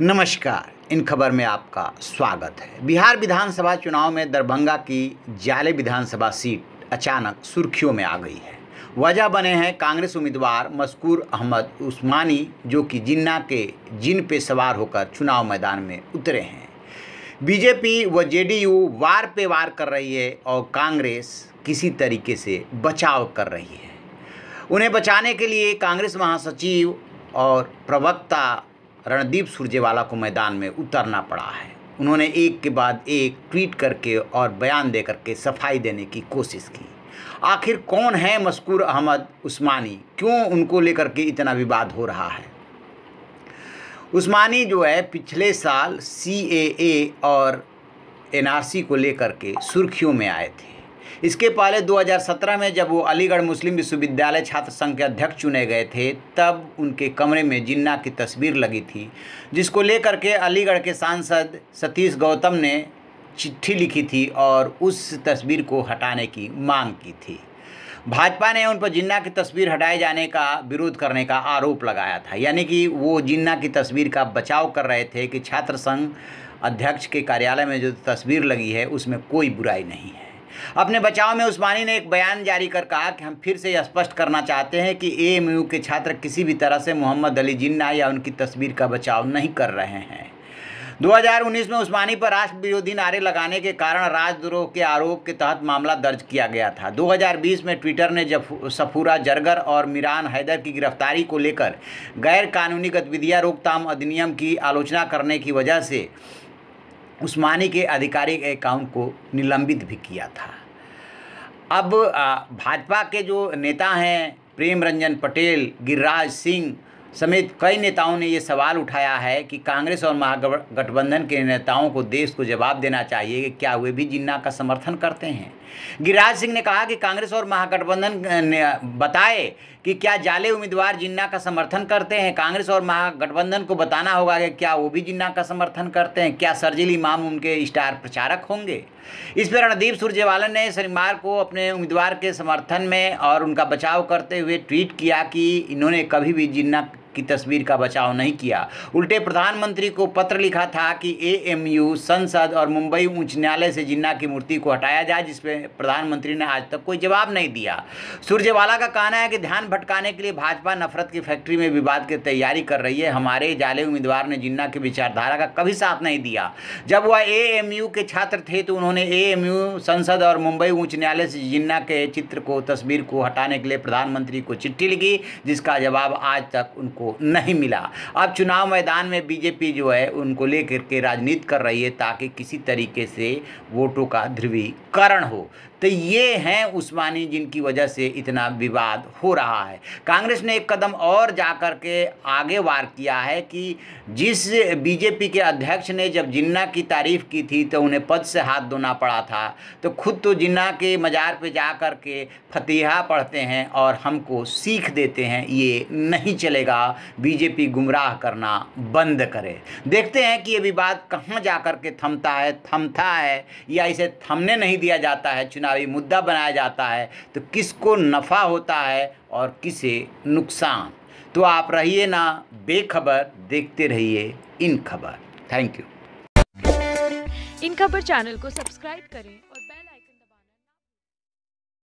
नमस्कार इन खबर में आपका स्वागत है बिहार विधानसभा चुनाव में दरभंगा की जाले विधानसभा सीट अचानक सुर्खियों में आ गई है वजह बने हैं कांग्रेस उम्मीदवार मस्कूर अहमद उस्मानी जो कि जिन्ना के जिन पे सवार होकर चुनाव मैदान में उतरे हैं बीजेपी व जेडीयू वार पे वार कर रही है और कांग्रेस किसी तरीके से बचाव कर रही है उन्हें बचाने के लिए कांग्रेस महासचिव और प्रवक्ता रणदीप सुरजेवाला को मैदान में उतरना पड़ा है उन्होंने एक के बाद एक ट्वीट करके और बयान दे करके सफाई देने की कोशिश की आखिर कौन है मस्कूर अहमद उस्मानी क्यों उनको लेकर के इतना विवाद हो रहा है उस्मानी जो है पिछले साल सी ए और एनआरसी को लेकर के सुर्खियों में आए थे इसके पहले 2017 में जब वो अलीगढ़ मुस्लिम विश्वविद्यालय छात्र संघ के अध्यक्ष चुने गए थे तब उनके कमरे में जिन्ना की तस्वीर लगी थी जिसको लेकर के अलीगढ़ के सांसद सतीश गौतम ने चिट्ठी लिखी थी और उस तस्वीर को हटाने की मांग की थी भाजपा ने उन पर जिन्ना की तस्वीर हटाए जाने का विरोध करने का आरोप लगाया था यानी कि वो जिन्ना की तस्वीर का बचाव कर रहे थे कि छात्र संघ अध्यक्ष के कार्यालय में जो तस्वीर लगी है उसमें कोई बुराई नहीं है अपने बचाव में उस्मानी ने एक बयान जारी कर कहा कि हम फिर से यह स्पष्ट करना चाहते हैं कि ए के छात्र किसी भी तरह से मोहम्मद अली जिन्ना या उनकी तस्वीर का बचाव नहीं कर रहे हैं 2019 में उस्मानी पर राष्ट्र विरोधी नारे लगाने के कारण राजद्रोह के आरोप के तहत मामला दर्ज किया गया था 2020 में ट्विटर ने जब सफूरा जरगर और मीरान हैदर की गिरफ्तारी को लेकर गैर कानूनी गतिविधियां रोकथाम अधिनियम की आलोचना करने की वजह से उस्मानी के आधिकारिक अकाउंट को निलंबित भी किया था अब भाजपा के जो नेता हैं प्रेम रंजन पटेल गिरिराज सिंह समेत कई नेताओं ने ये सवाल उठाया है कि कांग्रेस और महागठबंधन के नेताओं को देश को जवाब देना चाहिए कि क्या वे भी जिन्ना का समर्थन करते हैं गिरिराज सिंह ने कहा कि कांग्रेस और महागठबंधन ने बताए कि क्या जाले उम्मीदवार जिन्ना का समर्थन करते हैं कांग्रेस और महागठबंधन को बताना होगा कि क्या वो भी जिन्ना का समर्थन करते हैं क्या सरजिल इमाम उनके स्टार प्रचारक होंगे इस पर रणदीप सुरजेवाला ने शनिवार को अपने उम्मीदवार के समर्थन में और उनका बचाव करते हुए ट्वीट किया कि इन्होंने कभी भी जिन्ना की तस्वीर का बचाव नहीं किया उल्टे प्रधानमंत्री को पत्र लिखा था कि एएमयू संसद और मुंबई उच्च न्यायालय से जिन्ना की मूर्ति को हटाया जाए जिसपे प्रधानमंत्री ने आज तक कोई जवाब नहीं दिया सुरजेवाला का कहना है कि ध्यान भटकाने के लिए भाजपा नफरत की फैक्ट्री में विवाद की तैयारी कर रही है हमारे जाले उम्मीदवार ने जिन्ना की विचारधारा का कभी साथ नहीं दिया जब वह ए के छात्र थे तो उन्होंने ए संसद और मुंबई उच्च न्यायालय से जिन्ना के चित्र को तस्वीर को हटाने के लिए प्रधानमंत्री को चिट्ठी लिखी जिसका जवाब आज तक उनको को नहीं मिला अब चुनाव मैदान में बीजेपी जो है उनको लेकर के राजनीति कर रही है ताकि किसी तरीके से वोटों का ध्रुवीकरण हो तो ये हैं उस्मानी जिनकी वजह से इतना विवाद हो रहा है कांग्रेस ने एक कदम और जा कर के आगे वार किया है कि जिस बीजेपी के अध्यक्ष ने जब जिन्ना की तारीफ की थी तो उन्हें पद से हाथ धोना पड़ा था तो खुद तो जिन्ना के मज़ार पे जा कर के फतेहा पढ़ते हैं और हमको सीख देते हैं ये नहीं चलेगा बीजेपी गुमराह करना बंद करे देखते हैं कि ये विवाद कहाँ जा कर के थमता है थमता है या इसे थमने नहीं दिया जाता है चुनाव का भी मुद्दा बनाया जाता है तो किसको नफ़ा होता है और किसे नुकसान तो आप रहिए ना बेखबर देखते रहिए इन खबर थैंक यू इन खबर चैनल को सब्सक्राइब करें